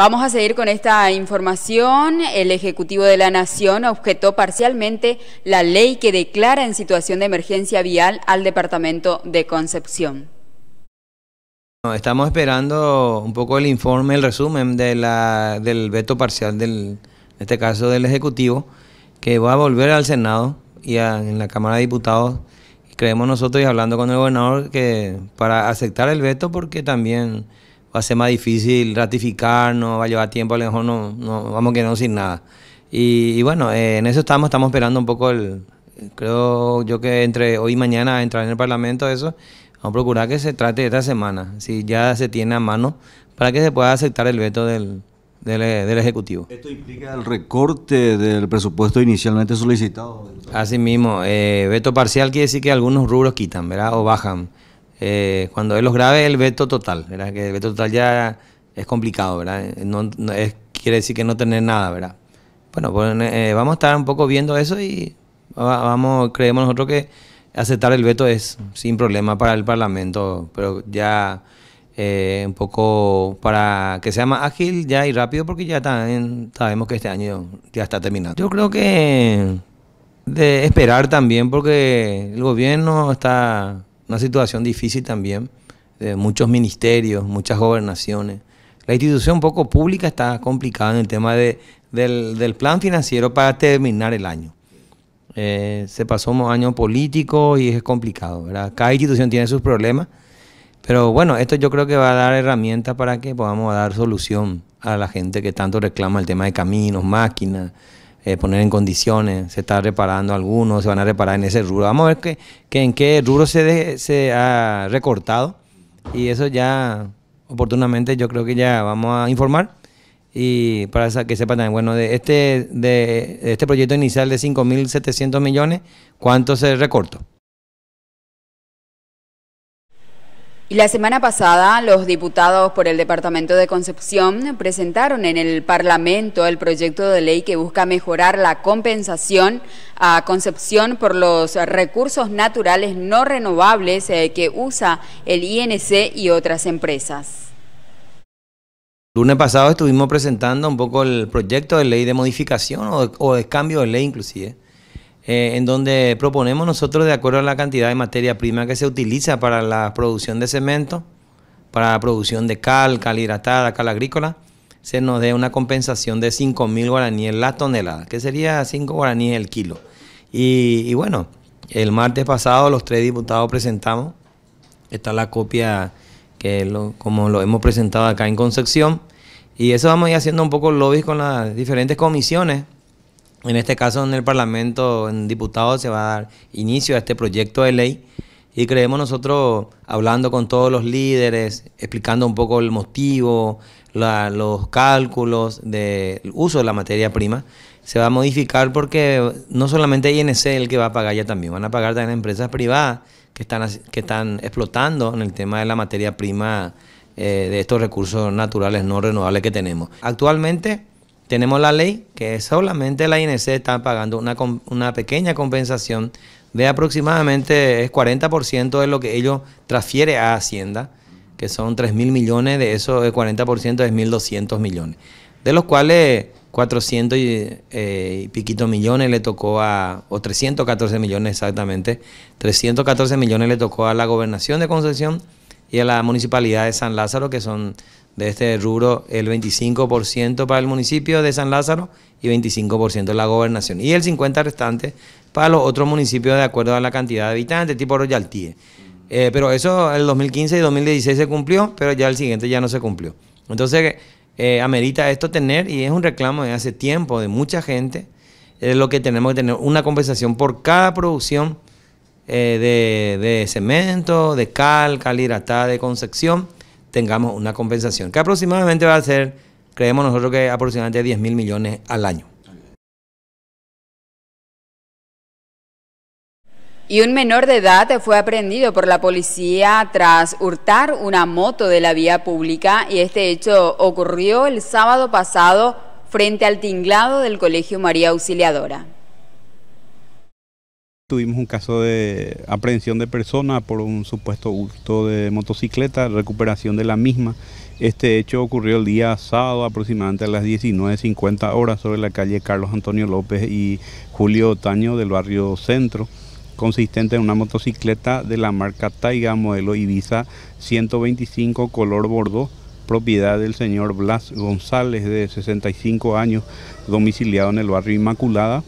Vamos a seguir con esta información. El Ejecutivo de la Nación objetó parcialmente la ley que declara en situación de emergencia vial al Departamento de Concepción. Estamos esperando un poco el informe, el resumen de del veto parcial, del, en este caso del Ejecutivo, que va a volver al Senado y a, en la Cámara de Diputados. Creemos nosotros y hablando con el gobernador que para aceptar el veto porque también va a ser más difícil ratificar, no va a llevar tiempo, a lo mejor no, no vamos a quedarnos sin nada. Y, bueno, eh, en eso estamos, estamos esperando un poco el, creo yo que entre hoy y mañana entrar en el Parlamento eso, vamos a procurar que se trate esta semana, si ya se tiene a mano, para que se pueda aceptar el veto del, del Ejecutivo. ¿Esto implica el recorte del presupuesto inicialmente solicitado? Así mismo, eh, veto parcial quiere decir que algunos rubros quitan, ¿verdad? O bajan. Eh, cuando él los grabe el veto total, Que el veto total ya es complicado, ¿verdad? No, quiere decir que no tener nada, ¿verdad? Bueno, pues, eh, vamos a estar un poco viendo eso y vamos, creemos nosotros que aceptar el veto es sin problema para el Parlamento, pero ya eh, un poco para que sea más ágil ya y rápido porque ya también sabemos que este año ya está terminado. Yo creo que de esperar también porque el gobierno está una situación difícil también, de muchos ministerios, muchas gobernaciones. La institución poco pública está complicada en el tema del, plan financiero para terminar el año. Eh, se pasó un año político y es complicado, ¿verdad? Cada institución tiene sus problemas, pero bueno, esto yo creo que va a dar herramientas para que podamos dar solución a la gente que tanto reclama el tema de caminos, máquinas, eh, poner en condiciones, se está reparando algunos, se van a reparar en ese rubro. Vamos a ver que, que en qué rubro se, se ha recortado y eso ya oportunamente yo creo que ya vamos a informar y para que sepan también, bueno, de este, de, de este proyecto inicial de 5.700 millones, ¿cuánto se recortó? Y la semana pasada, los diputados por el Departamento de Concepción presentaron en el Parlamento el proyecto de ley que busca mejorar la compensación a Concepción por los recursos naturales no renovables eh, que usa el INC y otras empresas. Lunes pasado estuvimos presentando un poco el proyecto de ley de modificación o de, o de cambio de ley inclusive eh, en donde proponemos nosotros, de acuerdo a la cantidad de materia prima que se utiliza para la producción de cemento, para la producción de cal, cal hidratada, cal agrícola, se nos dé una compensación de 5.000 guaraníes la tonelada, que sería 5 guaraníes el kilo. Y, bueno, el martes pasado los tres diputados presentamos, está la copia que como lo hemos presentado acá en Concepción, y eso vamos a ir haciendo un poco lobbies con las diferentes comisiones en este caso, en el Parlamento, en diputados, se va a dar inicio a este proyecto de ley y creemos nosotros, hablando con todos los líderes, explicando un poco el motivo, los cálculos del uso de la materia prima, se va a modificar porque no solamente INC es el que va a pagar ya también, van a pagar también empresas privadas que están, que están explotando en el tema de la materia prima eh, de estos recursos naturales no renovables que tenemos. Actualmente tenemos la ley que solamente la INC está pagando una, una pequeña compensación de aproximadamente es 40% de lo que ellos transfieren a Hacienda, que son 3 mil millones, de eso el 40% es 1.200 millones, de los cuales 400 y, eh, piquito millones le tocó a, o 314 millones exactamente, 314 millones le tocó a la gobernación de Concepción y a la municipalidad de San Lázaro, que son de este rubro el 25% para el municipio de San Lázaro y 25% la gobernación. Y el 50% restante para los otros municipios de acuerdo a la cantidad de habitantes, tipo Royal eh, pero eso el 2015 y 2016 se cumplió, pero ya el siguiente ya no se cumplió. Entonces, eh, amerita esto tener, y es un reclamo de hace tiempo de mucha gente, es lo que tenemos que tener una compensación por cada producción eh, de, de, cemento, de cal, cal hidratada, de concepción tengamos una compensación, que aproximadamente va a ser, creemos nosotros que aproximadamente 10 mil millones al año. Y un menor de edad fue aprendido por la policía tras hurtar una moto de la vía pública y este hecho ocurrió el sábado pasado frente al tinglado del Colegio María Auxiliadora. Tuvimos un caso de aprehensión de persona por un supuesto gusto de motocicleta, recuperación de la misma. Este hecho ocurrió el día sábado aproximadamente a las 19.50 horas sobre la calle Carlos Antonio López y Julio Taño del barrio Centro, consistente en una motocicleta de la marca Taiga modelo Ibiza 125 color Bordeaux propiedad del señor Blas González de 65 años, domiciliado en el barrio Inmaculada.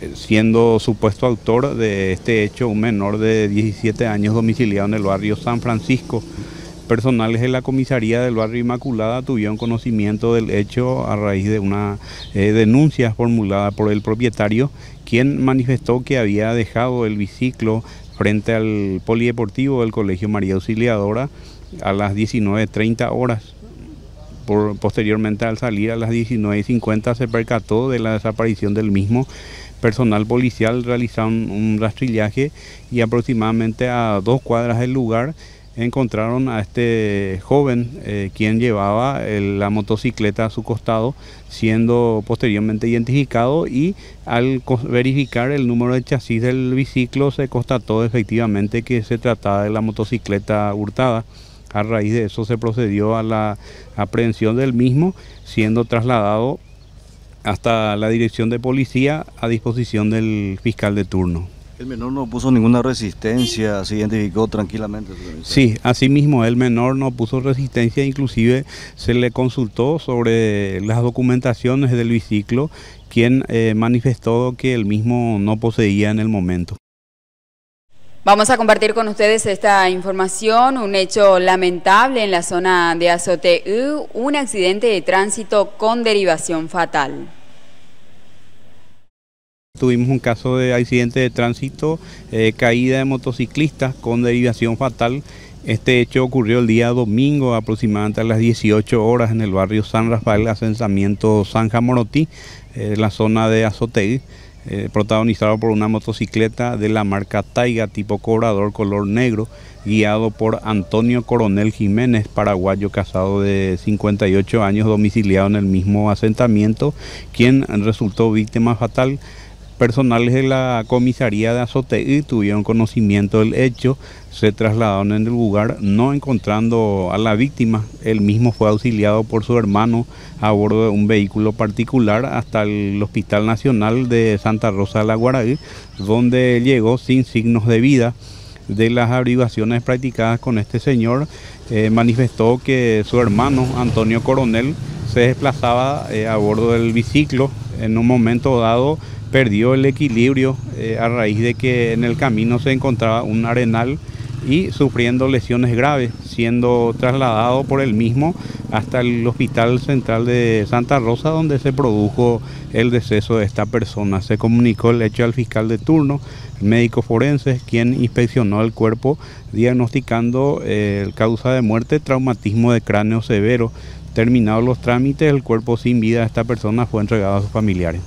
Eh, siendo supuesto autor de este hecho un menor de 17 años domiciliado en el barrio San Francisco. Personales de la comisaría del barrio Inmaculada tuvieron conocimiento del hecho a raíz de una eh, denuncia formulada por el propietario, quien manifestó que había dejado el biciclo frente al polideportivo del Colegio María Auxiliadora a las 19.30 horas. posteriormente al salir a las 19.50 se percató de la desaparición del mismo personal policial realizaron un rastrillaje y aproximadamente a dos cuadras del lugar encontraron a este joven eh, quien llevaba la motocicleta a su costado, siendo posteriormente identificado y al verificar el número de chasis del biciclo se constató efectivamente que se trataba de la motocicleta hurtada. A raíz de eso se procedió a la aprehensión del mismo, siendo trasladado hasta la dirección de policía a disposición del fiscal de turno. El menor no puso ninguna resistencia, se identificó tranquilamente. Sí, asimismo, el menor no puso resistencia, inclusive se le consultó sobre las documentaciones del biciclo, quien eh, manifestó que el mismo no poseía en el momento. Vamos a compartir con ustedes esta información, un hecho lamentable en la zona de Azoteú, un accidente de tránsito con derivación fatal. Tuvimos un caso de accidente de tránsito, eh, caída de motociclistas con derivación fatal. Este hecho ocurrió el día domingo aproximadamente a las 18 horas en el barrio San Rafael, asentamiento San Jamorotí, eh, en la zona de Azotegui. Eh, protagonizado por una motocicleta de la marca Taiga tipo cobrador color negro, guiado por Antonio Coronel Jiménez, paraguayo casado de 58 años, domiciliado en el mismo asentamiento, quien resultó víctima fatal personales de la comisaría de y tuvieron conocimiento del hecho, se trasladaron en el lugar no encontrando a la víctima. el mismo fue auxiliado por su hermano a bordo de un vehículo particular hasta el Hospital Nacional de Santa Rosa de la guaray donde llegó sin signos de vida de las averiguaciones practicadas con este señor, eh, manifestó que su hermano Antonio Coronel se desplazaba eh, a bordo del biciclo. En un momento dado perdió el equilibrio eh, a raíz de que en el camino se encontraba un arenal y sufriendo lesiones graves, siendo trasladado por el mismo hasta el Hospital Central de Santa Rosa, donde se produjo el deceso de esta persona. Se comunicó el hecho al fiscal de turno, el médico forense, quien inspeccionó el cuerpo, diagnosticando eh, causa de muerte, traumatismo de cráneo severo. Terminados los trámites, el cuerpo sin vida de esta persona fue entregado a sus familiares.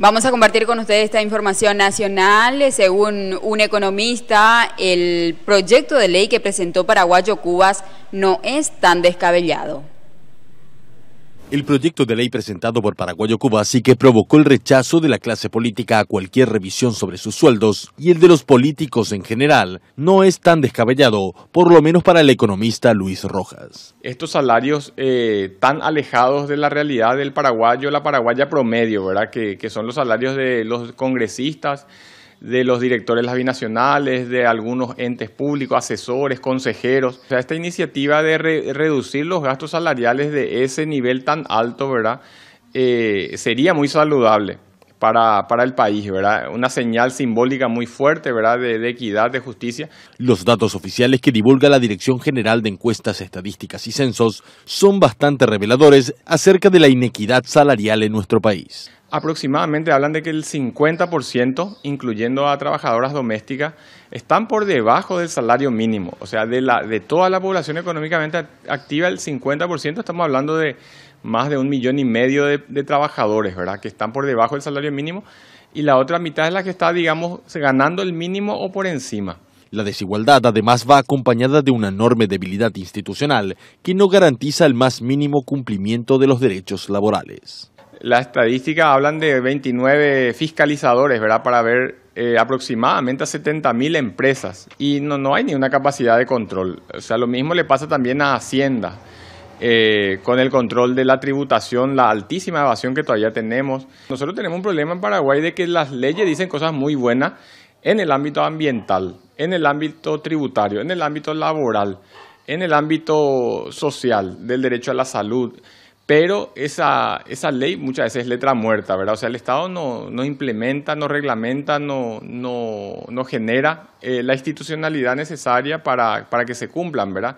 Vamos a compartir con ustedes esta información nacional. Eh, según un economista, el proyecto de ley que presentó Paraguayo Cubas no es tan descabellado. El proyecto de ley presentado por Paraguayo sí que provocó el rechazo de la clase política a cualquier revisión sobre sus sueldos y el de los políticos en general no es tan descabellado, por lo menos para el economista Luis Rojas. Estos salarios eh, tan alejados de la realidad del paraguayo, la paraguaya promedio, ¿verdad? que son los salarios de los congresistas, de los directores de las binacionales, de algunos entes públicos, asesores, consejeros. esta iniciativa de reducir los gastos salariales de ese nivel tan alto, ¿verdad? Eh, sería muy saludable. Para, el país, ¿verdad? Una señal simbólica muy fuerte, ¿verdad? de, equidad, de justicia. Los datos oficiales que divulga la Dirección General de Encuestas, Estadísticas y Censos son bastante reveladores acerca de la inequidad salarial en nuestro país aproximadamente hablan de que el 50%, incluyendo a trabajadoras domésticas, están por debajo del salario mínimo. O sea, de, la, de toda la población económicamente activa, el 50%, estamos hablando de más de un millón y medio de, de, trabajadores, ¿verdad? Que están por debajo del salario mínimo. Y la otra mitad es la que está, digamos, ganando el mínimo o por encima. La desigualdad además va acompañada de una enorme debilidad institucional que no garantiza el más mínimo cumplimiento de los derechos laborales las estadísticas hablan de 29 fiscalizadores, ¿verdad? Para ver eh, aproximadamente a 70.000 empresas y no, no hay ni una capacidad de control. O sea, lo mismo le pasa también a Hacienda. Eh, con el control de la tributación, la altísima evasión que todavía tenemos. Nosotros tenemos un problema en Paraguay de que las leyes dicen cosas muy buenas en el ámbito ambiental, en el ámbito tributario, en el ámbito laboral, en el ámbito social, del derecho a la salud pero esa, esa ley muchas veces es letra muerta, ¿verdad? O sea, el Estado no, implementa, no reglamenta, no, genera eh, la institucionalidad necesaria para, para que se cumplan, ¿verdad?